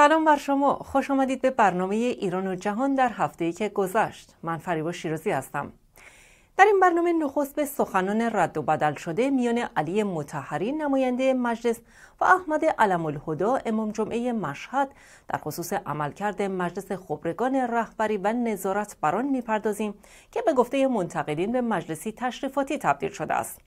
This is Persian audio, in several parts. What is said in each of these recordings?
سلام بر شما خوش آمدید به برنامه ایران و جهان در هفته ای که گذشت من فریبا شیرازی هستم در این برنامه نخست به سخنان رد و بدل شده میان علی متحری نماینده مجلس و احمد علم الهدا امام جمعه مشهد در خصوص عملکرد مجلس خبرگان رهبری و نظارت بران میپردازیم که به گفته منتقدین به مجلسی تشریفاتی تبدیل شده است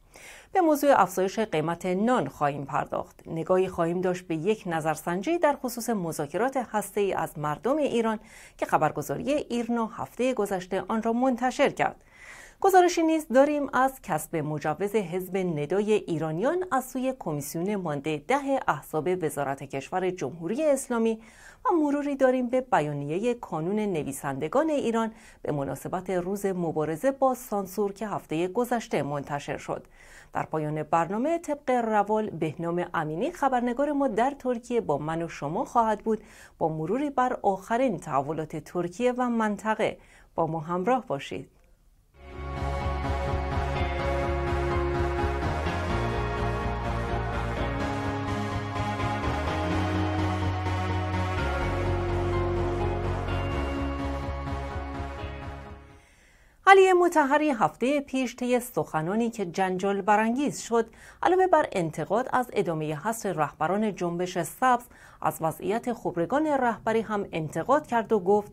به موضوع افزایش قیمت نان خواهیم پرداخت نگاهی خواهیم داشت به یک نظرسنجی در خصوص مذاکرات هسته ای از مردم ایران که خبرگزاری ایرنا هفته گذشته آن را منتشر کرد گزارشی نیز داریم از کسب مجوز حزب ندای ایرانیان از سوی کمیسیون مانده ده احزاب وزارت کشور جمهوری اسلامی و مروری داریم به بیانیه کانون نویسندگان ایران به مناسبت روز مبارزه با سانسور که هفته گذشته منتشر شد در پایان برنامه طبق روال بهنام امینی خبرنگار ما در ترکیه با من و شما خواهد بود با مروری بر آخرین تحولات ترکیه و منطقه با ما همراه باشید علی متحری هفته پیش طی سخنانی که جنجال برانگیز شد علاوه بر انتقاد از ادامه حصر رهبران جنبش سبز از وضعیت خبرگان رهبری هم انتقاد کرد و گفت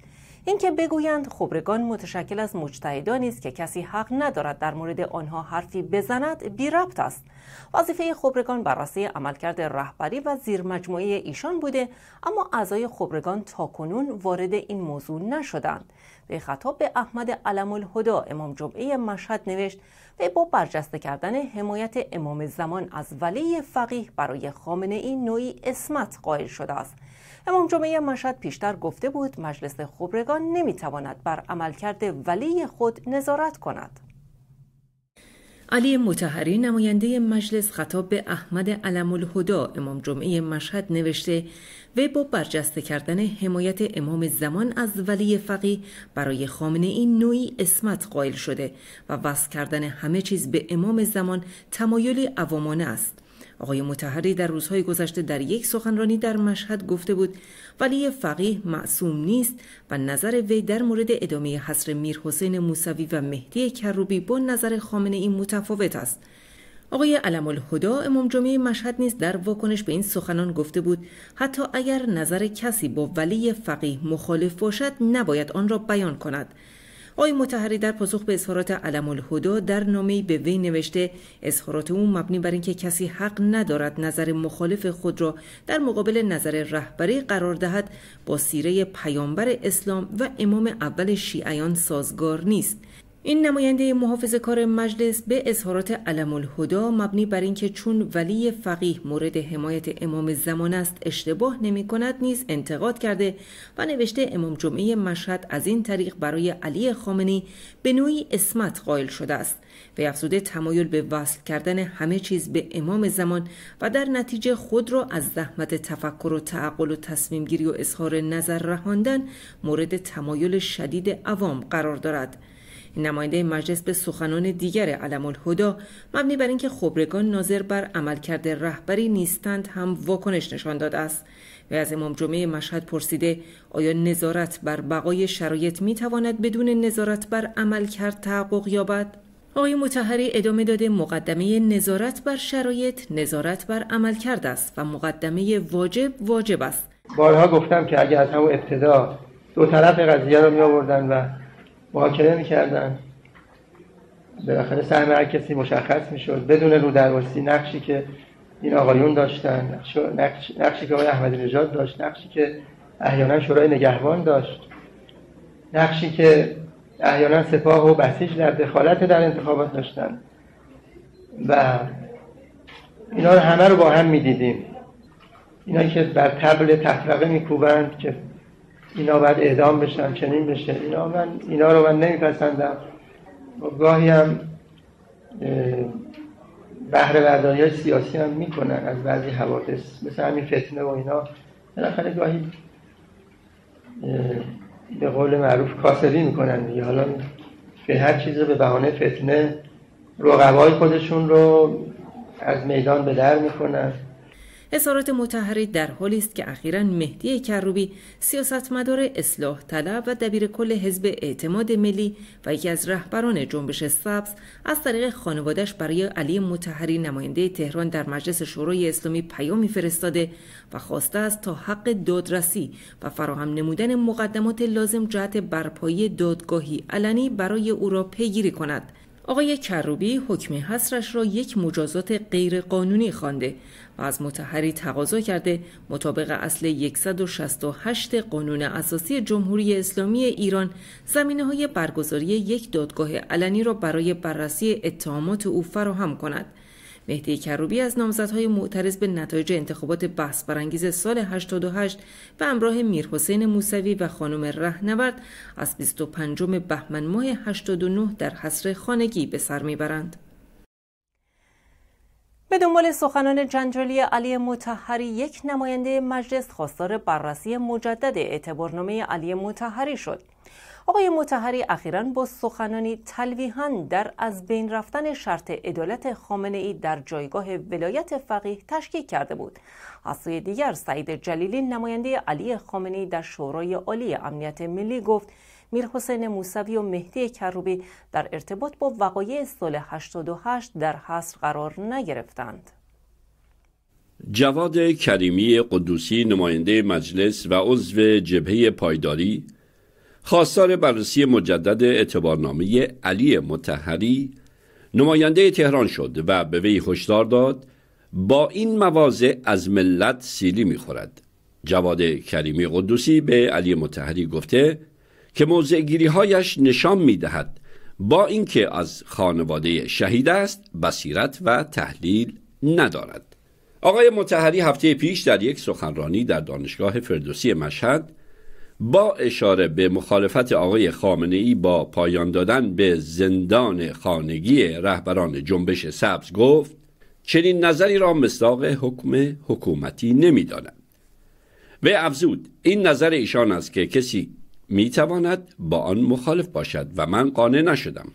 اینکه بگویند خبرگان متشکل از مجتهدانی است که کسی حق ندارد در مورد آنها حرفی بزند بی ربط است وظیفه خبرگان بررسی عملکرد رهبری و زیرمجموعه ایشان بوده اما اعضای خبرگان کنون وارد این موضوع نشدند به خطاب به احمد علم الهدا امام جمعه مشهد نوشت و با برجسته کردن حمایت امام زمان از ولی فقیه برای خامنه این نوعی اسمت قائل شده است امام جمعه مشهد پیشتر گفته بود مجلس خبرگان نمیتواند بر عملکرد ولی خود نظارت کند علی متحری نماینده مجلس خطاب به احمد علم الهدا امام جمعه مشهد نوشته و با برجسته کردن حمایت امام زمان از ولی فقی برای خامنه این نوعی اسمت قائل شده و وصل کردن همه چیز به امام زمان تمایلی عوامانه است آقای متحری در روزهای گذشته در یک سخنرانی در مشهد گفته بود ولی فقیه معصوم نیست و نظر وی در مورد ادامه حصر میر حسین موسوی و مهدی کروبی با نظر خامنه این متفاوت است آقای علم الهدا امام جمعه مشهد نیز در واکنش به این سخنان گفته بود حتی اگر نظر کسی با ولی فقیه مخالف باشد نباید آن را بیان کند آقای متحری در پاسخ به اظهارات علم الهدا در نامه به وی نوشته اظهارات او مبنی بر اینکه کسی حق ندارد نظر مخالف خود را در مقابل نظر رهبری قرار دهد با سیره پیامبر اسلام و امام اول شیعیان سازگار نیست این نماینده محافظ کار مجلس به اظهارات علم الهدا مبنی بر اینکه چون ولی فقیه مورد حمایت امام زمان است اشتباه نمی کند نیز انتقاد کرده و نوشته امام جمعه مشهد از این طریق برای علی خامنی به نوعی اسمت قائل شده است و افزوده تمایل به وصل کردن همه چیز به امام زمان و در نتیجه خود را از زحمت تفکر و تعقل و تصمیم و اظهار نظر رهاندن مورد تمایل شدید عوام قرار دارد نماینده مجلس به سخنان دیگر علم الهدا مبنی بر اینکه خبرگان ناظر بر عملکرد رهبری نیستند هم واکنش نشان داده است و از امام جمعه مشهد پرسیده آیا نظارت بر بقای شرایط می تواند بدون نظارت بر عملکرد تحقق یابد آقای متحری ادامه داده مقدمه نظارت بر شرایط نظارت بر عملکرد است و مقدمه واجب واجب است بارها گفتم که اگر از همون ابتدا دو طرف قضیه رو می آوردن و محاکمه میکردن بالاخره سهم هر کسی مشخص میشد بدون رو دروسی نقشی که این آقایون داشتن نقش، نقشی که آقای احمدی نژاد داشت نقشی که احیانا شورای نگهبان داشت نقشی که احیانا سپاه و بسیج در دخالت در انتخابات داشتن و اینا رو همه رو با هم میدیدیم اینا که بر تبل تفرقه میکوبند که اینا باید اعدام بشن چنین بشه اینا من اینا رو من نمیپسندم و خب گاهی هم بهره برداری سیاسی هم میکنن از بعضی حوادث مثل همین فتنه و اینا بالاخره گاهی به قول معروف کاسری میکنن دیگه حالا به هر چیز رو به بهانه فتنه رقبای خودشون رو از میدان به در میکنن اظهارات متحری در حالی است که اخیرا مهدی کروبی سیاستمدار اصلاح طلب و دبیر کل حزب اعتماد ملی و یکی از رهبران جنبش سبز از طریق خانوادهش برای علی متحری نماینده تهران در مجلس شورای اسلامی پیامی فرستاده و خواسته است تا حق دادرسی و فراهم نمودن مقدمات لازم جهت برپایی دادگاهی علنی برای او را پیگیری کند آقای کروبی حکم حصرش را یک مجازات غیرقانونی خوانده و از متحری تقاضا کرده مطابق اصل 168 قانون اساسی جمهوری اسلامی ایران زمینه های برگزاری یک دادگاه علنی را برای بررسی اتهامات او فراهم کند مهدی کروبی از نامزدهای معترض به نتایج انتخابات بحث برانگیز سال 88 به همراه میرحسین موسوی و خانم رهنورد از 25 بهمن ماه 89 در حصر خانگی به سر میبرند. به دنبال سخنان جنجالی علی متحری یک نماینده مجلس خواستار بررسی مجدد اعتبارنامه علی متحری شد آقای متحری اخیرا با سخنانی تلویحا در از بین رفتن شرط عدالت خامنه ای در جایگاه ولایت فقیه تشکیک کرده بود از دیگر سعید جلیلی نماینده علی خامنه ای در شورای عالی امنیت ملی گفت میر حسین موسوی و مهدی کروبی در ارتباط با وقایع سال 88 در حصر قرار نگرفتند. جواد کریمی قدوسی نماینده مجلس و عضو جبهه پایداری خواستار بررسی مجدد اعتبارنامه علی متحری نماینده تهران شد و به وی هشدار داد با این مواضع از ملت سیلی میخورد جواد کریمی قدوسی به علی متحری گفته که موضعگیری هایش نشان میدهد با اینکه از خانواده شهید است بصیرت و تحلیل ندارد آقای متحری هفته پیش در یک سخنرانی در دانشگاه فردوسی مشهد با اشاره به مخالفت آقای خامنه ای با پایان دادن به زندان خانگی رهبران جنبش سبز گفت چنین نظری را مصداق حکم حکومتی نمیدانم به افزود این نظر ایشان است که کسی تواند با آن مخالف باشد و من قانع نشدم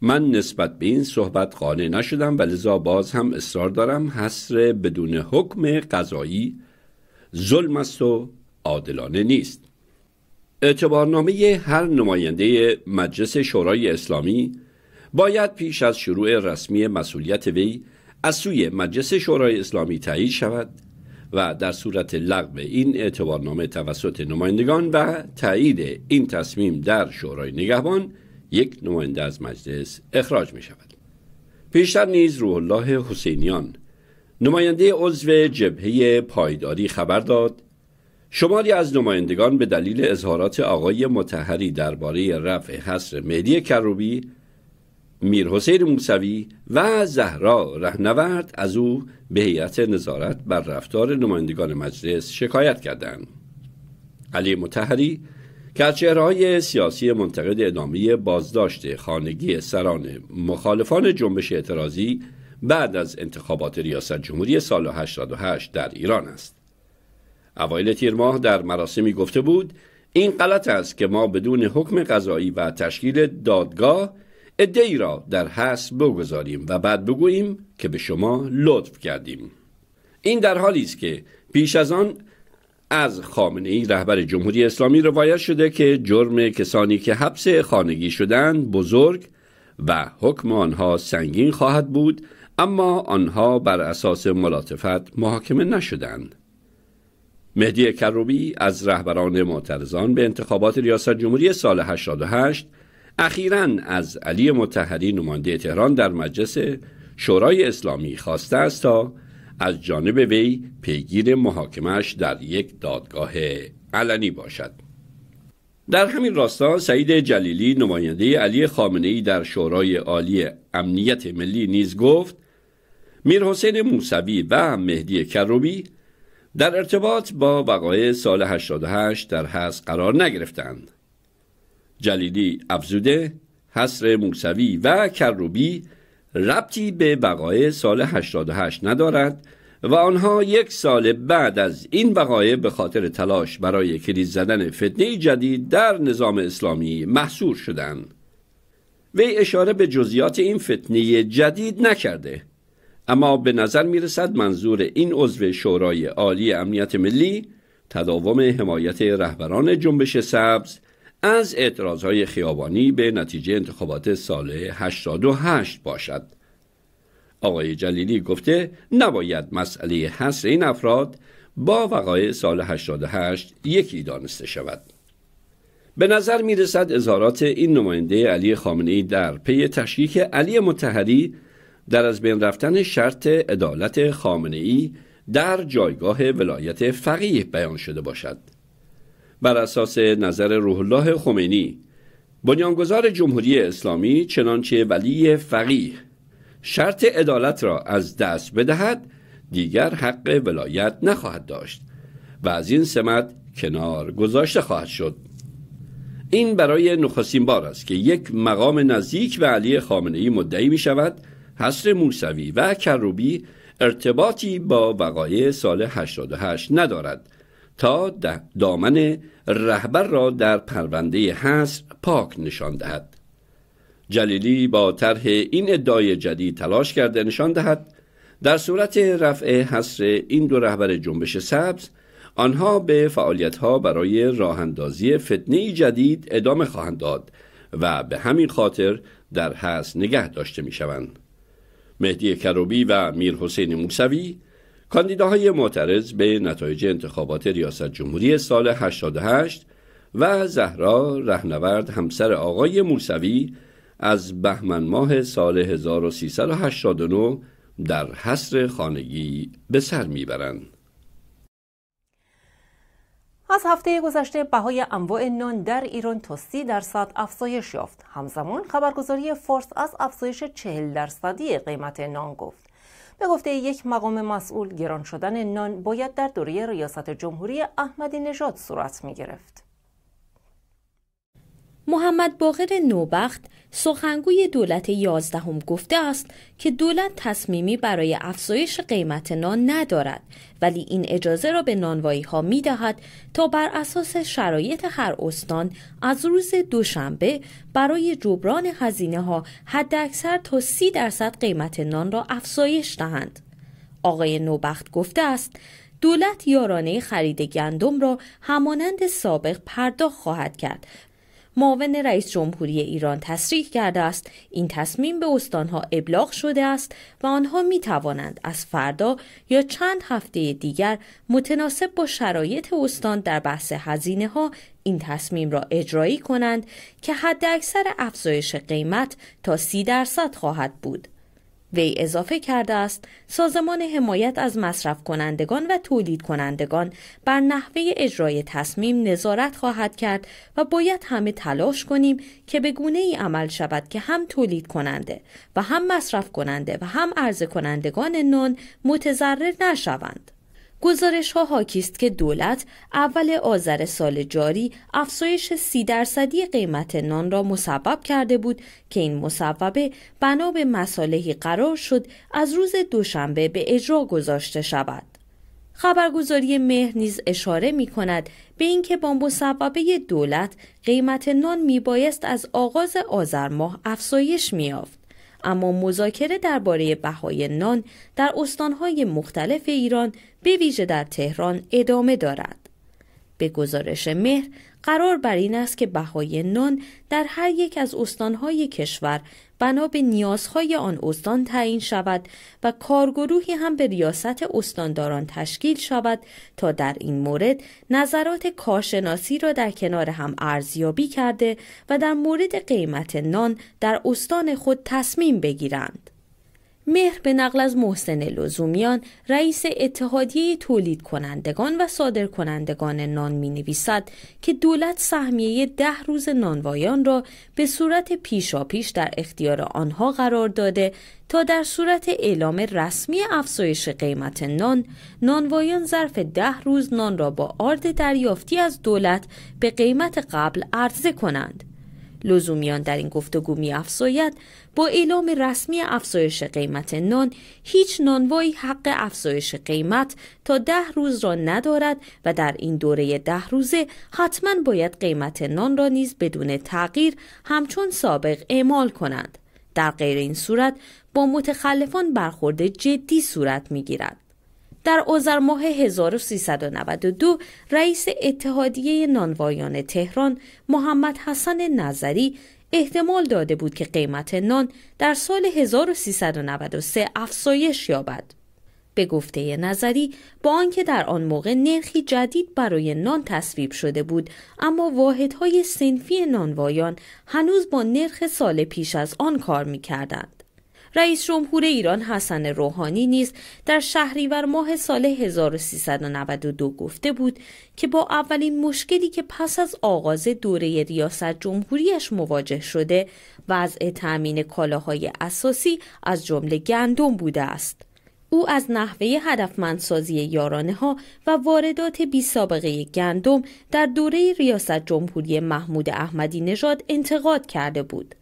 من نسبت به این صحبت قانع نشدم و لذا باز هم اصرار دارم حصر بدون حکم قضایی ظلم است و عادلانه نیست اعتبارنامه هر نماینده مجلس شورای اسلامی باید پیش از شروع رسمی مسئولیت وی از سوی مجلس شورای اسلامی تایید شود و در صورت لغو این اعتبارنامه توسط نمایندگان و تایید این تصمیم در شورای نگهبان یک نماینده از مجلس اخراج می شود پیشتر نیز روح الله حسینیان نماینده عضو جبهه پایداری خبر داد شماری از نمایندگان به دلیل اظهارات آقای متحری درباره رفع حصر مهدی کروبی میر حسین موسوی و زهرا رهنورد از او به هیئت نظارت بر رفتار نمایندگان مجلس شکایت کردند علی متحری که از سیاسی منتقد ادامه بازداشت خانگی سران مخالفان جنبش اعتراضی بعد از انتخابات ریاست جمهوری سال 88 در ایران است اوایل تیر ماه در مراسمی گفته بود این غلط است که ما بدون حکم قضایی و تشکیل دادگاه ادعی را در حس بگذاریم و بعد بگوییم که به شما لطف کردیم این در حالی است که پیش از آن از خامنه ای رهبر جمهوری اسلامی روایت شده که جرم کسانی که حبس خانگی شدند بزرگ و حکم آنها سنگین خواهد بود اما آنها بر اساس ملاطفت محاکمه نشدند مهدی کروبی از رهبران معترضان به انتخابات ریاست جمهوری سال 88 اخیرا از علی متحری نماینده تهران در مجلس شورای اسلامی خواسته است تا از جانب وی پیگیر محاکمش در یک دادگاه علنی باشد در همین راستا سعید جلیلی نماینده علی خامنه ای در شورای عالی امنیت ملی نیز گفت میرحسین حسین موسوی و مهدی کروبی در ارتباط با وقایع سال 88 در حس قرار نگرفتند جلیلی افزوده حصر موسوی و کروبی ربطی به وقایع سال 88 ندارد و آنها یک سال بعد از این وقایع به خاطر تلاش برای کلید زدن فتنه جدید در نظام اسلامی محصور شدند وی اشاره به جزیات این فتنه جدید نکرده اما به نظر می رسد منظور این عضو شورای عالی امنیت ملی تداوم حمایت رهبران جنبش سبز از اعتراض های خیابانی به نتیجه انتخابات سال 88 باشد آقای جلیلی گفته نباید مسئله حصر این افراد با وقایع سال 88 یکی دانسته شود به نظر می رسد اظهارات این نماینده علی خامنه در پی تشکیک علی متحری در از بین رفتن شرط عدالت خامنه ای در جایگاه ولایت فقیه بیان شده باشد بر اساس نظر روح الله خمینی بنیانگذار جمهوری اسلامی چنانچه ولی فقیه شرط عدالت را از دست بدهد دیگر حق ولایت نخواهد داشت و از این سمت کنار گذاشته خواهد شد این برای نخستین بار است که یک مقام نزدیک به علی خامنه ای مدعی می شود حصر موسوی و کروبی ارتباطی با وقایع سال 88 ندارد تا دامن رهبر را در پرونده حصر پاک نشان دهد جلیلی با طرح این ادعای جدید تلاش کرده نشان دهد در صورت رفع حصر این دو رهبر جنبش سبز آنها به فعالیتها برای راهندازی فتنه جدید ادامه خواهند داد و به همین خاطر در حس نگه داشته می شوند. مهدی کروبی و میر حسین موسوی کاندیداهای معترض به نتایج انتخابات ریاست جمهوری سال 88 و زهرا رهنورد همسر آقای موسوی از بهمن ماه سال 1389 در حصر خانگی به سر میبرند. از هفته گذشته بهای انواع نان در ایران تا سی درصد افزایش یافت. همزمان خبرگزاری فارس از افزایش چهل درصدی قیمت نان گفت. به گفته یک مقام مسئول گران شدن نان باید در دوره ریاست جمهوری احمدی نژاد صورت می گرفت. محمد باقر نوبخت سخنگوی دولت یازدهم گفته است که دولت تصمیمی برای افزایش قیمت نان ندارد ولی این اجازه را به نانوایی ها می دهد تا بر اساس شرایط هر استان از روز دوشنبه برای جبران هزینه ها حداکثر تا سی درصد قیمت نان را افزایش دهند. آقای نوبخت گفته است دولت یارانه خرید گندم را همانند سابق پرداخت خواهد کرد معاون رئیس جمهوری ایران تصریح کرده است این تصمیم به استانها ابلاغ شده است و آنها می توانند از فردا یا چند هفته دیگر متناسب با شرایط استان در بحث هزینه ها این تصمیم را اجرایی کنند که حداکثر افزایش قیمت تا سی درصد خواهد بود. وی اضافه کرده است سازمان حمایت از مصرف کنندگان و تولید کنندگان بر نحوه اجرای تصمیم نظارت خواهد کرد و باید همه تلاش کنیم که به گونه ای عمل شود که هم تولید کننده و هم مصرف کننده و هم عرضه کنندگان نان متضرر نشوند. گزارش ها که دولت اول آذر سال جاری افزایش سی درصدی قیمت نان را مسبب کرده بود که این مصوبه بنا به مصالحی قرار شد از روز دوشنبه به اجرا گذاشته شود. خبرگزاری مهر نیز اشاره می کند به اینکه با مصوبه دولت قیمت نان می بایست از آغاز آذر ماه افزایش می اما مذاکره درباره بهای نان در استانهای مختلف ایران به ویژه در تهران ادامه دارد. به گزارش مهر قرار بر این است که بهای نان در هر یک از استانهای کشور بنا به نیازهای آن استان تعیین شود و کارگروهی هم به ریاست استانداران تشکیل شود تا در این مورد نظرات کارشناسی را در کنار هم ارزیابی کرده و در مورد قیمت نان در استان خود تصمیم بگیرند. مهر به نقل از محسن لزومیان رئیس اتحادیه تولید کنندگان و صادر کنندگان نان می نویسد که دولت سهمیه ده روز نانوایان را به صورت پیش در اختیار آنها قرار داده تا در صورت اعلام رسمی افزایش قیمت نان نانوایان ظرف ده روز نان را با آرد دریافتی از دولت به قیمت قبل عرضه کنند. لزومیان در این گفتگو می افزاید با اعلام رسمی افزایش قیمت نان هیچ نانوایی حق افزایش قیمت تا ده روز را ندارد و در این دوره ده روزه حتما باید قیمت نان را نیز بدون تغییر همچون سابق اعمال کنند در غیر این صورت با متخلفان برخورد جدی صورت می گیرد. در آذر ماه 1392 رئیس اتحادیه نانوایان تهران محمد حسن نظری احتمال داده بود که قیمت نان در سال 1393 افزایش یابد. به گفته نظری با آنکه در آن موقع نرخی جدید برای نان تصویب شده بود اما واحدهای سنفی نانوایان هنوز با نرخ سال پیش از آن کار می‌کردند. رئیس جمهور ایران حسن روحانی نیز در شهریور ماه سال 1392 گفته بود که با اولین مشکلی که پس از آغاز دوره ریاست جمهوریش مواجه شده وضع تأمین کالاهای اساسی از جمله گندم بوده است. او از نحوه هدفمندسازی یارانه ها و واردات بی سابقه گندم در دوره ریاست جمهوری محمود احمدی نژاد انتقاد کرده بود.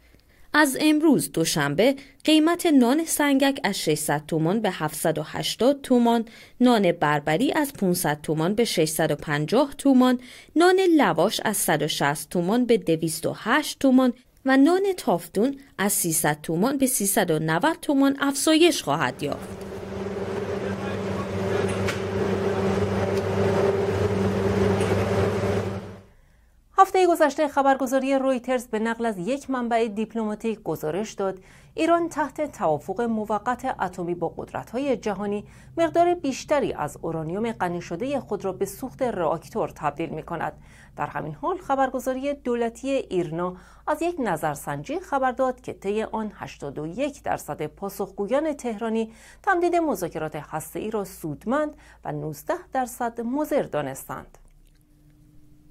از امروز دوشنبه قیمت نان سنگک از 600 تومان به 780 تومان، نان بربری از 500 تومان به 650 تومان، نان لواش از 160 تومان به 208 تومان و نان تافتون از 300 تومان به 390 تومان افزایش خواهد یافت. هفته گذشته خبرگزاری رویترز به نقل از یک منبع دیپلماتیک گزارش داد ایران تحت توافق موقت اتمی با قدرت‌های جهانی مقدار بیشتری از اورانیوم غنی شده خود را به سوخت راکتور تبدیل می‌کند. در همین حال خبرگزاری دولتی ایرنا از یک نظرسنجی خبر داد که طی آن 81 درصد پاسخگویان تهرانی تمدید مذاکرات هسته‌ای را سودمند و 19 درصد مضر دانستند.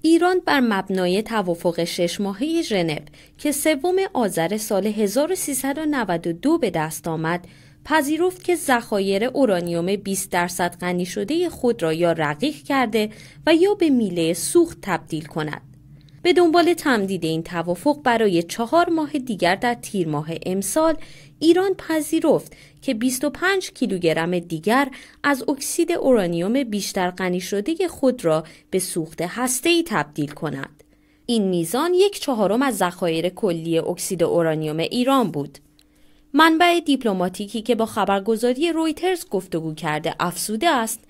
ایران بر مبنای توافق شش ماهه ژنو که سوم آذر سال 1392 به دست آمد پذیرفت که ذخایر اورانیوم 20 درصد غنی شده خود را یا رقیق کرده و یا به میله سوخت تبدیل کند به دنبال تمدید این توافق برای چهار ماه دیگر در تیر ماه امسال ایران پذیرفت که 25 کیلوگرم دیگر از اکسید اورانیوم بیشتر غنی شده خود را به سوخت هسته‌ای تبدیل کند. این میزان یک چهارم از ذخایر کلی اکسید اورانیوم ایران بود. منبع دیپلماتیکی که با خبرگزاری رویترز گفتگو کرده افسوده است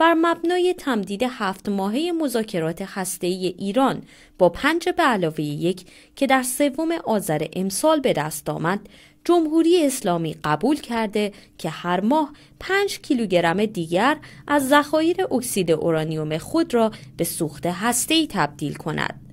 بر مبنای تمدید هفت ماهه مذاکرات هسته‌ای ایران با پنج به علاوه یک که در سوم آذر امسال به دست آمد جمهوری اسلامی قبول کرده که هر ماه 5 کیلوگرم دیگر از ذخایر اکسید اورانیوم خود را به سوخت هسته‌ای تبدیل کند.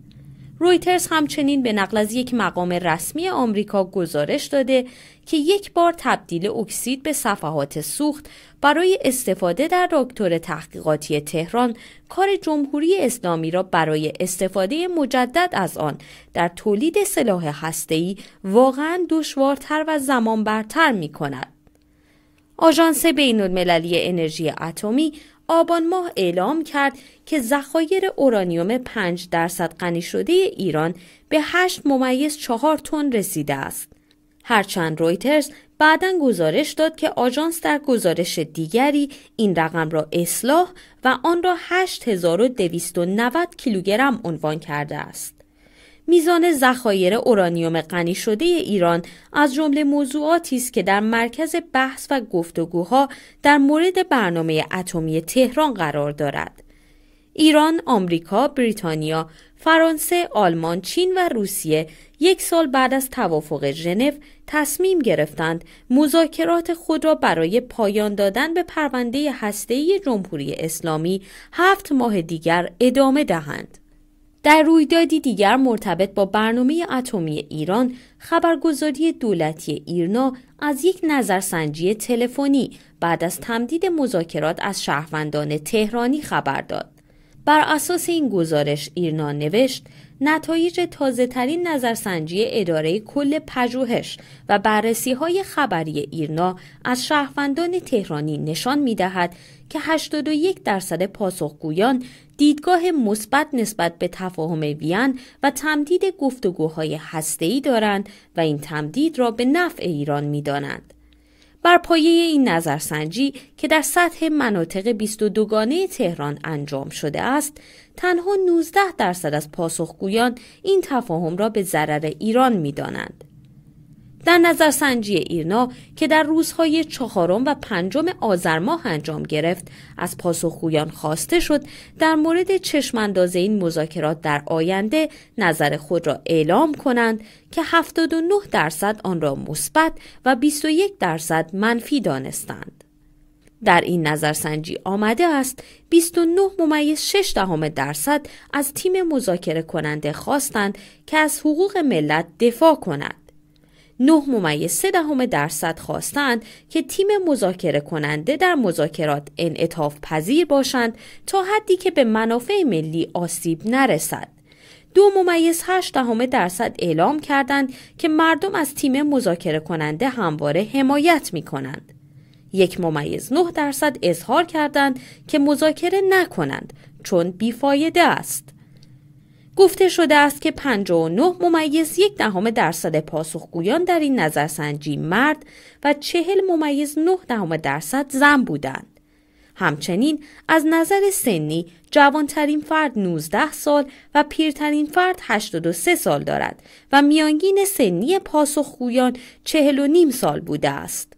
رویترز همچنین به نقل از یک مقام رسمی آمریکا گزارش داده که یک بار تبدیل اکسید به صفحات سوخت برای استفاده در راکتور تحقیقاتی تهران کار جمهوری اسلامی را برای استفاده مجدد از آن در تولید سلاح هسته‌ای واقعا دشوارتر و زمان برتر می کند. آژانس بین المللی انرژی اتمی آبان ماه اعلام کرد که ذخایر اورانیوم 5 درصد غنی شده ایران به 8 ممیز 4 تن رسیده است. هرچند رویترز بعدا گزارش داد که آژانس در گزارش دیگری این رقم را اصلاح و آن را 8290 کیلوگرم عنوان کرده است. میزان ذخایر اورانیوم غنی شده ایران از جمله موضوعاتی است که در مرکز بحث و گفتگوها در مورد برنامه اتمی تهران قرار دارد. ایران، آمریکا، بریتانیا، فرانسه، آلمان، چین و روسیه یک سال بعد از توافق ژنو تصمیم گرفتند مذاکرات خود را برای پایان دادن به پرونده هسته‌ای جمهوری اسلامی هفت ماه دیگر ادامه دهند. در رویدادی دیگر مرتبط با برنامه اتمی ایران خبرگزاری دولتی ایرنا از یک نظرسنجی تلفنی بعد از تمدید مذاکرات از شهروندان تهرانی خبر داد بر اساس این گزارش ایرنا نوشت نتایج تازه ترین نظرسنجی اداره کل پژوهش و بررسی های خبری ایرنا از شهروندان تهرانی نشان می دهد که 81 درصد پاسخگویان دیدگاه مثبت نسبت به تفاهم وین و تمدید گفتگوهای هسته‌ای دارند و این تمدید را به نفع ایران می‌دانند. بر پایه این نظرسنجی که در سطح مناطق 22 گانه تهران انجام شده است، تنها 19 درصد از پاسخگویان این تفاهم را به ضرر ایران می‌دانند. در نظرسنجی ایرنا که در روزهای چهارم و پنجم آذر ماه انجام گرفت از پاسخگویان خواسته شد در مورد چشمانداز این مذاکرات در آینده نظر خود را اعلام کنند که 79 درصد آن را مثبت و 21 درصد منفی دانستند. در این نظرسنجی آمده است 29 ممیز 6 دهم درصد از تیم مذاکره کننده خواستند که از حقوق ملت دفاع کند. 9 ممیز سه دهم درصد خواستند که تیم مذاکره کننده در مذاکرات انعطاف پذیر باشند تا حدی که به منافع ملی آسیب نرسد. دو ممیز هشت دهم درصد اعلام کردند که مردم از تیم مذاکره کننده همواره حمایت می کنند. یک ممیز نه درصد اظهار کردند که مذاکره نکنند چون بیفایده است. گفته شده است که 59 ممیز یک دهم درصد پاسخگویان در این نظرسنجی مرد و 40 ممیز 9 دهم درصد زن بودند. همچنین از نظر سنی جوانترین فرد 19 سال و پیرترین فرد 83 سال دارد و میانگین سنی پاسخگویان 40 و نیم سال بوده است.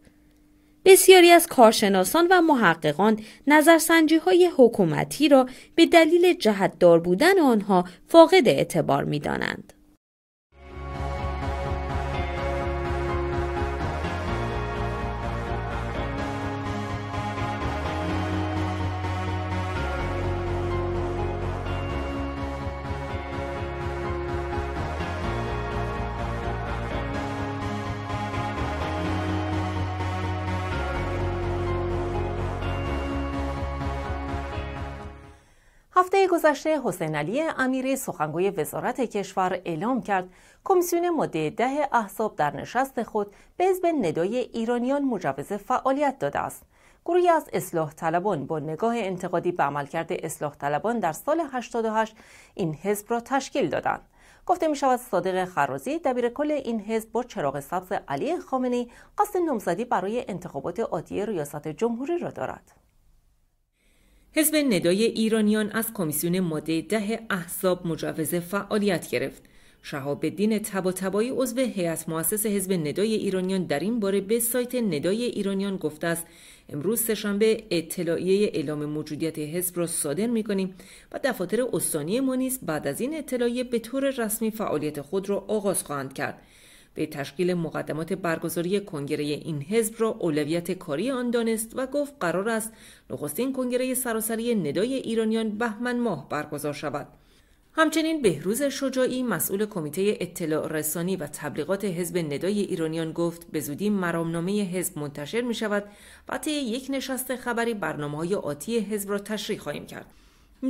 بسیاری از کارشناسان و محققان نظرسنجی های حکومتی را به دلیل جهتدار بودن آنها فاقد اعتبار می دانند. هفته گذشته حسین علی امیری سخنگوی وزارت کشور اعلام کرد کمیسیون ماده ده احزاب در نشست خود به حزب ندای ایرانیان مجوز فعالیت داده است گروهی از اصلاح طلبان با نگاه انتقادی به عملکرد اصلاح طلبان در سال 88 این حزب را تشکیل دادند گفته می شود صادق خرازی دبیر کل این حزب با چراغ سبز علی خامنی قصد نامزدی برای انتخابات عادی ریاست جمهوری را دارد حزب ندای ایرانیان از کمیسیون ماده ده احزاب مجوز فعالیت گرفت. شهاب الدین تباتبایی عضو هیئت مؤسس حزب ندای ایرانیان در این باره به سایت ندای ایرانیان گفته است امروز سهشنبه اطلاعیه اعلام موجودیت حزب را صادر می و دفاتر استانی ما نیز بعد از این اطلاعیه به طور رسمی فعالیت خود را آغاز خواهند کرد به تشکیل مقدمات برگزاری کنگره این حزب را اولویت کاری آن دانست و گفت قرار است نخستین کنگره سراسری ندای ایرانیان بهمن ماه برگزار شود همچنین بهروز شجاعی مسئول کمیته اطلاع رسانی و تبلیغات حزب ندای ایرانیان گفت به زودی مرامنامه حزب منتشر می شود و طی یک نشست خبری برنامه های آتی حزب را تشریح خواهیم کرد.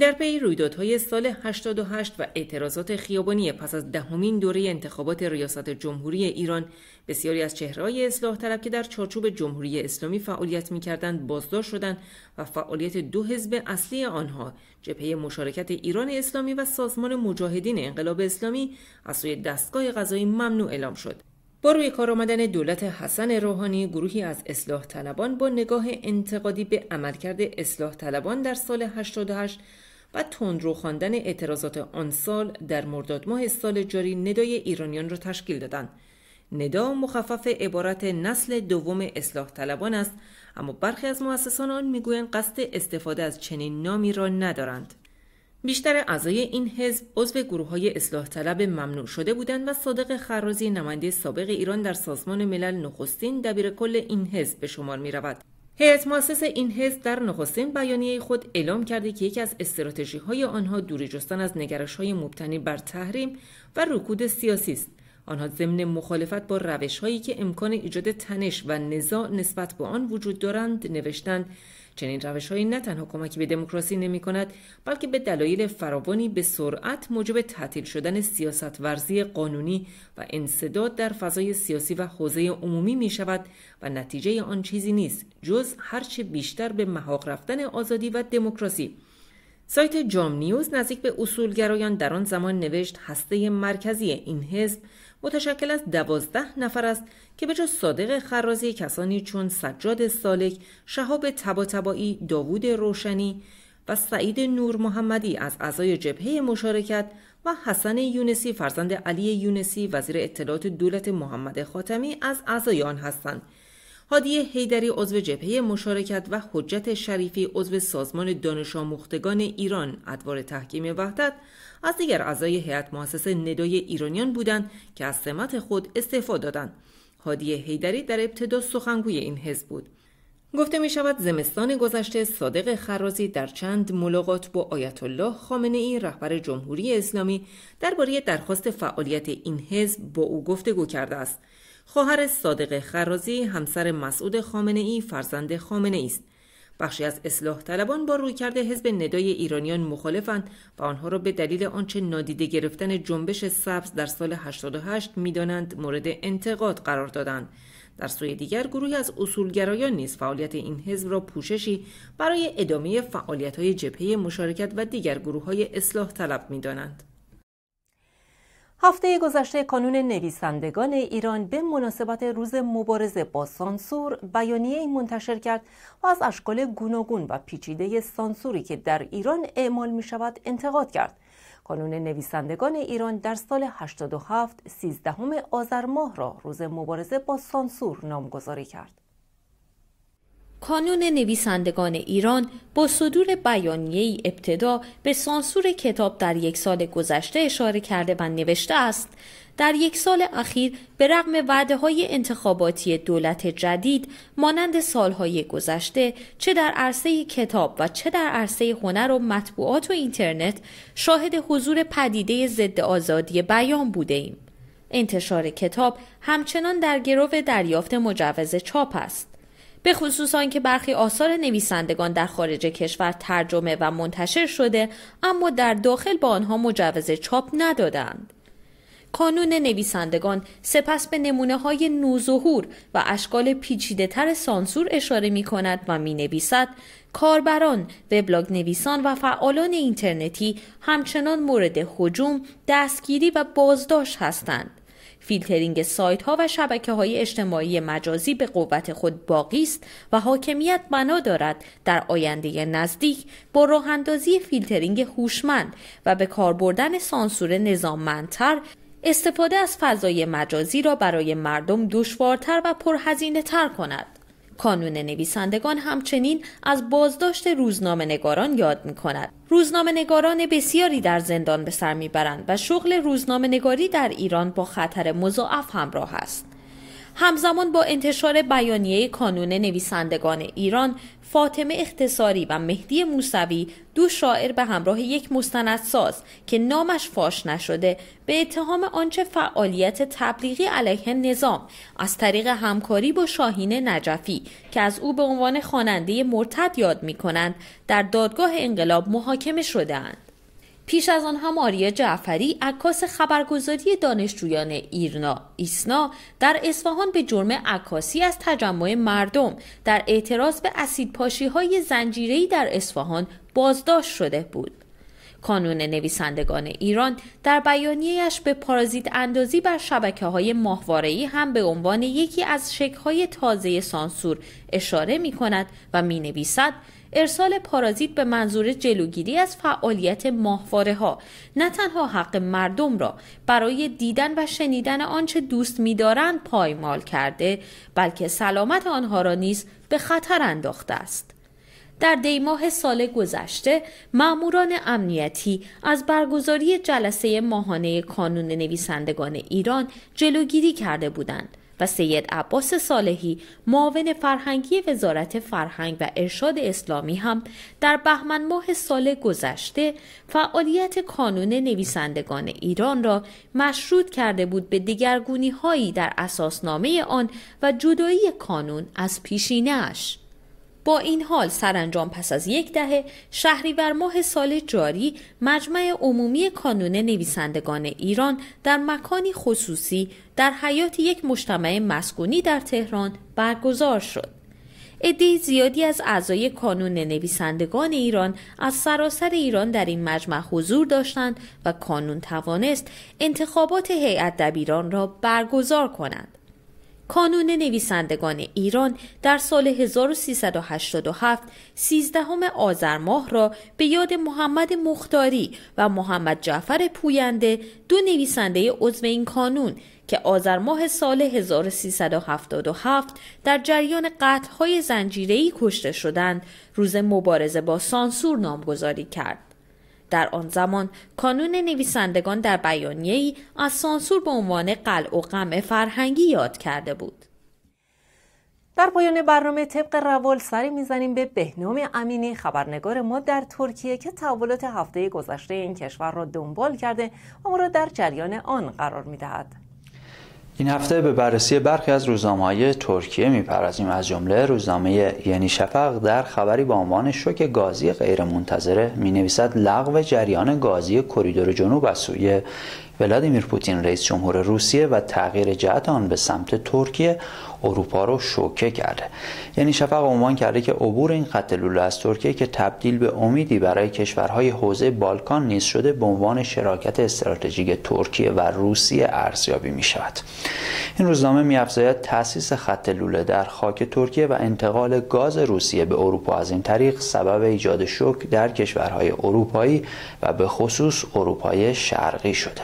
در پی رویدادهای سال 88 و اعتراضات خیابانی پس از دهمین دوره انتخابات ریاست جمهوری ایران بسیاری از چهرههای اصلاح طلب که در چارچوب جمهوری اسلامی فعالیت میکردند بازدار شدند و فعالیت دو حزب اصلی آنها جبهه مشارکت ایران اسلامی و سازمان مجاهدین انقلاب اسلامی از سوی دستگاه قضایی ممنوع اعلام شد با روی کار آمدن دولت حسن روحانی گروهی از اصلاح طلبان با نگاه انتقادی به عملکرد اصلاح طلبان در سال 88 و تندرو خواندن اعتراضات آن سال در مرداد ماه سال جاری ندای ایرانیان را تشکیل دادند ندا مخفف عبارت نسل دوم اصلاح طلبان است اما برخی از مؤسسان آن میگویند قصد استفاده از چنین نامی را ندارند بیشتر اعضای این حزب عضو گروه های اصلاح طلب ممنوع شده بودند و صادق خرازی نماینده سابق ایران در سازمان ملل نخستین دبیر کل این حزب به شمار می رود. هیئت مؤسس این حزب در نخستین بیانیه خود اعلام کرده که یکی از استراتژی های آنها دوری جستن از نگرش های مبتنی بر تحریم و رکود سیاسی است. آنها ضمن مخالفت با روش هایی که امکان ایجاد تنش و نزاع نسبت به آن وجود دارند نوشتند چنین روشهایی نه تنها کمکی به دموکراسی نمی کند بلکه به دلایل فراوانی به سرعت موجب تعطیل شدن سیاست ورزی قانونی و انصداد در فضای سیاسی و حوزه عمومی می شود و نتیجه آن چیزی نیست جز هرچه بیشتر به محاق رفتن آزادی و دموکراسی سایت جام نیوز نزدیک به اصولگرایان در آن زمان نوشت هسته مرکزی این حزب متشکل از دوازده نفر است که به جز صادق خرازی کسانی چون سجاد سالک، شهاب تباتبایی، داوود روشنی و سعید نور محمدی از اعضای جبهه مشارکت و حسن یونسی فرزند علی یونسی وزیر اطلاعات دولت محمد خاتمی از اعضای آن هستند هادی حیدری عضو جبهه مشارکت و حجت شریفی عضو سازمان دانش آموختگان ایران ادوار تحکیم وحدت از دیگر اعضای هیئت مؤسسه ندای ایرانیان بودند که از سمت خود استعفا دادند هادی حیدری در ابتدا سخنگوی این حزب بود گفته می شود زمستان گذشته صادق خرازی در چند ملاقات با آیت الله خامنه ای رهبر جمهوری اسلامی درباره درخواست فعالیت این حزب با او گفتگو کرده است خواهر صادق خرازی همسر مسعود خامنه ای فرزند خامنه است بخشی از اصلاح طلبان با کرده حزب ندای ایرانیان مخالفند و آنها را به دلیل آنچه نادیده گرفتن جنبش سبز در سال 88 میدانند مورد انتقاد قرار دادند در سوی دیگر گروهی از اصولگرایان نیز فعالیت این حزب را پوششی برای ادامه فعالیت های جبهه مشارکت و دیگر گروه های اصلاح طلب می دانند. هفته گذشته کانون نویسندگان ایران به مناسبت روز مبارزه با سانسور بیانیه منتشر کرد و از اشکال گوناگون و پیچیده سانسوری که در ایران اعمال می شود انتقاد کرد. کانون نویسندگان ایران در سال 87 13 آذر ماه را روز مبارزه با سانسور نامگذاری کرد. کانون نویسندگان ایران با صدور بیانیه ابتدا به سانسور کتاب در یک سال گذشته اشاره کرده و نوشته است در یک سال اخیر به رغم وعده های انتخاباتی دولت جدید مانند سالهای گذشته چه در عرصه کتاب و چه در عرصه هنر و مطبوعات و اینترنت شاهد حضور پدیده ضد آزادی بیان بوده ایم. انتشار کتاب همچنان در گرو دریافت مجوز چاپ است. به خصوص آنکه برخی آثار نویسندگان در خارج کشور ترجمه و منتشر شده اما در داخل با آنها مجوز چاپ ندادند. کانون نویسندگان سپس به نمونه های نوظهور و اشکال پیچیده تر سانسور اشاره می کند و می نویسد کاربران، وبلاگ نویسان و فعالان اینترنتی همچنان مورد حجوم، دستگیری و بازداشت هستند. فیلترینگ سایت ها و شبکه های اجتماعی مجازی به قوت خود باقی است و حاکمیت بنا دارد در آینده نزدیک با راه اندازی فیلترینگ هوشمند و به کار بردن سانسور نظاممندتر استفاده از فضای مجازی را برای مردم دشوارتر و پرهزینه تر کند. کانون نویسندگان همچنین از بازداشت روزنامه نگاران یاد می کند. روزنامه نگاران بسیاری در زندان به سر میبرند و شغل روزنامه نگاری در ایران با خطر مضاعف همراه است. همزمان با انتشار بیانیه کانون نویسندگان ایران فاطمه اختصاری و مهدی موسوی دو شاعر به همراه یک مستندساز که نامش فاش نشده به اتهام آنچه فعالیت تبلیغی علیه نظام از طریق همکاری با شاهین نجفی که از او به عنوان خواننده مرتد یاد می کنند در دادگاه انقلاب محاکمه شدهاند. پیش از آن هم آریا جعفری عکاس خبرگزاری دانشجویان ایرنا ایسنا در اصفهان به جرم عکاسی از تجمع مردم در اعتراض به پاشی های زنجیری در اصفهان بازداشت شده بود کانون نویسندگان ایران در بیانیهش به پارازیت اندازی بر شبکه های ماهواره‌ای هم به عنوان یکی از های تازه سانسور اشاره می کند و می نویسد ارسال پارازیت به منظور جلوگیری از فعالیت ماهواره ها نه تنها حق مردم را برای دیدن و شنیدن آنچه دوست می‌دارند پایمال کرده بلکه سلامت آنها را نیز به خطر انداخته است در دیماه سال گذشته ماموران امنیتی از برگزاری جلسه ماهانه کانون نویسندگان ایران جلوگیری کرده بودند و سید عباس صالحی معاون فرهنگی وزارت فرهنگ و ارشاد اسلامی هم در بهمن ماه سال گذشته فعالیت کانون نویسندگان ایران را مشروط کرده بود به دگرگونی هایی در اساسنامه آن و جدایی کانون از پیشینه با این حال سرانجام پس از یک دهه شهریور ماه سال جاری مجمع عمومی کانون نویسندگان ایران در مکانی خصوصی در حیات یک مجتمع مسکونی در تهران برگزار شد. عده زیادی از اعضای کانون نویسندگان ایران از سراسر ایران در این مجمع حضور داشتند و کانون توانست انتخابات هیئت دبیران را برگزار کند. کانون نویسندگان ایران در سال 1387 13 آذر ماه را به یاد محمد مختاری و محمد جعفر پوینده دو نویسنده عضو این کانون که آذر ماه سال 1377 در جریان قتل‌های زنجیره‌ای کشته شدند روز مبارزه با سانسور نامگذاری کرد. در آن زمان کانون نویسندگان در ای از سانسور به عنوان قلع و قمع فرهنگی یاد کرده بود. در پایان برنامه طبق روال سری میزنیم به بهنام امینی خبرنگار ما در ترکیه که تحولات هفته گذشته این کشور را دنبال کرده و را در جریان آن قرار میدهد. این هفته به بررسی برخی از روزنامه ترکیه میپردازیم از جمله روزنامه یعنی شفق در خبری با عنوان شوک گازی غیرمنتظره مینویسد لغو جریان گازی کریدور جنوب از سوی ولادیمیر پوتین رئیس جمهور روسیه و تغییر جهت آن به سمت ترکیه اروپا رو شوکه کرده یعنی شفق عنوان کرده که عبور این خط لوله از ترکیه که تبدیل به امیدی برای کشورهای حوزه بالکان نیز شده به عنوان شراکت استراتژیک ترکیه و روسیه ارزیابی می شود این روزنامه می افزاید تاسیس خط لوله در خاک ترکیه و انتقال گاز روسیه به اروپا از این طریق سبب ایجاد شوک در کشورهای اروپایی و به خصوص اروپای شرقی شده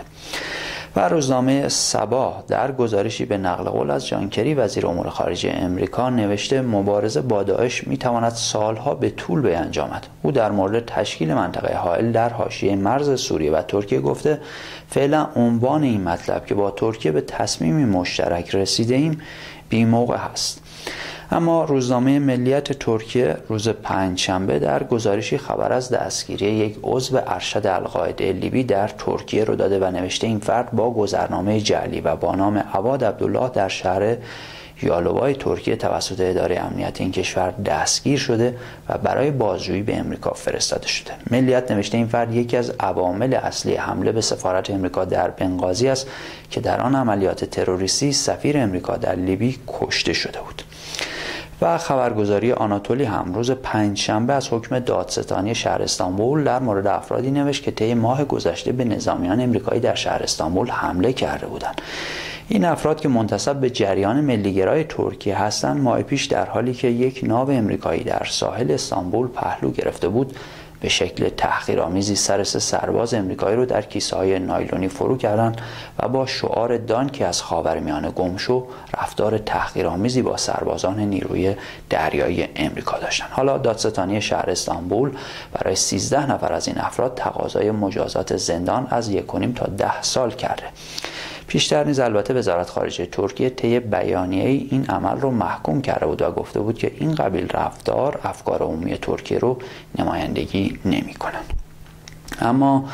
و روزنامه سباه در گزارشی به نقل قول از جانکری وزیر امور خارجه امریکا نوشته مبارزه با داعش میتواند سالها به طول انجامد او در مورد تشکیل منطقه حائل در حاشیه مرز سوریه و ترکیه گفته فعلا عنوان این مطلب که با ترکیه به تصمیمی مشترک رسیده ایم بیموقع هست اما روزنامه ملیت ترکیه روز پنجشنبه در گزارشی خبر از دستگیری یک عضو ارشد القاعده لیبی در ترکیه رو داده و نوشته این فرد با گذرنامه جعلی و با نام عواد عبدالله در شهر یالوای ترکیه توسط اداره امنیت این کشور دستگیر شده و برای بازجویی به امریکا فرستاده شده ملیت نوشته این فرد یکی از عوامل اصلی حمله به سفارت امریکا در بنغازی است که در آن عملیات تروریستی سفیر امریکا در لیبی کشته شده بود و خبرگزاری آناتولی هم روز پنجشنبه از حکم دادستانی شهر استانبول در مورد افرادی نوشت که طی ماه گذشته به نظامیان امریکایی در شهر استانبول حمله کرده بودند این افراد که منتصب به جریان ملیگرای ترکیه هستند ماه پیش در حالی که یک ناو امریکایی در ساحل استانبول پهلو گرفته بود به شکل تحقیرآمیزی سر سه سرباز امریکایی رو در کیسه نایلونی فرو کردند و با شعار دان که از خاورمیانه گم شو رفتار تحقیرآمیزی با سربازان نیروی دریایی امریکا داشتند حالا دادستانی شهر استانبول برای 13 نفر از این افراد تقاضای مجازات زندان از 1.5 تا 10 سال کرده پیشتر نیز البته وزارت خارجه ترکیه طی بیانیه این عمل رو محکوم کرده بود و گفته بود که این قبیل رفتار افکار عمومی ترکیه رو نمایندگی نمی کنند اما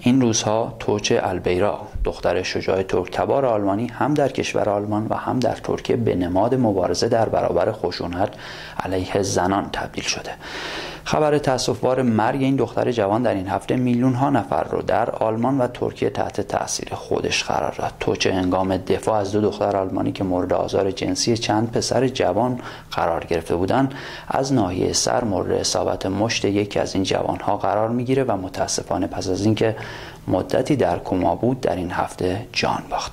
این روزها توچه البیرا دختر شجاع ترکتبار آلمانی هم در کشور آلمان و هم در ترکیه به نماد مبارزه در برابر خشونت علیه زنان تبدیل شده خبر تاسفبار مرگ این دختر جوان در این هفته میلیون ها نفر رو در آلمان و ترکیه تحت تاثیر خودش قرار داد توچه هنگام دفاع از دو دختر آلمانی که مورد آزار جنسی چند پسر جوان قرار گرفته بودند از ناحیه سر مورد اصابت مشت یکی از این ها قرار میگیره و متاسفانه پس از اینکه مدتی در کما بود در این هفته جان باخت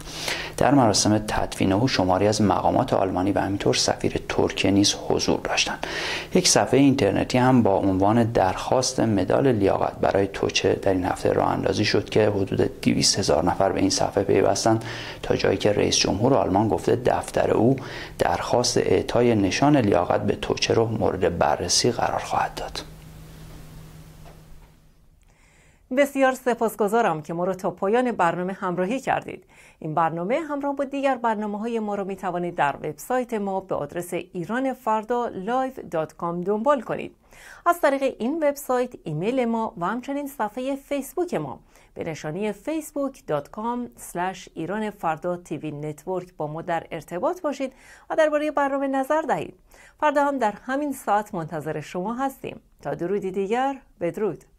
در مراسم تدفین او شماری از مقامات آلمانی و همینطور سفیر ترکیه نیز حضور داشتند یک صفحه اینترنتی هم با عنوان درخواست مدال لیاقت برای توچه در این هفته راه اندازی شد که حدود 200 هزار نفر به این صفحه پیوستند تا جایی که رئیس جمهور آلمان گفته دفتر او درخواست اعطای نشان لیاقت به توچه رو مورد بررسی قرار خواهد داد بسیار سپاسگزارم که ما را تا پایان برنامه همراهی کردید. این برنامه همراه با دیگر برنامه های ما را می توانید در وبسایت ما به آدرس ایران فردا live.com دنبال کنید. از طریق این وبسایت، ایمیل ما و همچنین صفحه فیسبوک ما به نشانی facebookcom نتورک با ما در ارتباط باشید و درباره برنامه نظر دهید. فردا هم در همین ساعت منتظر شما هستیم. تا درودی دیگر بدرود.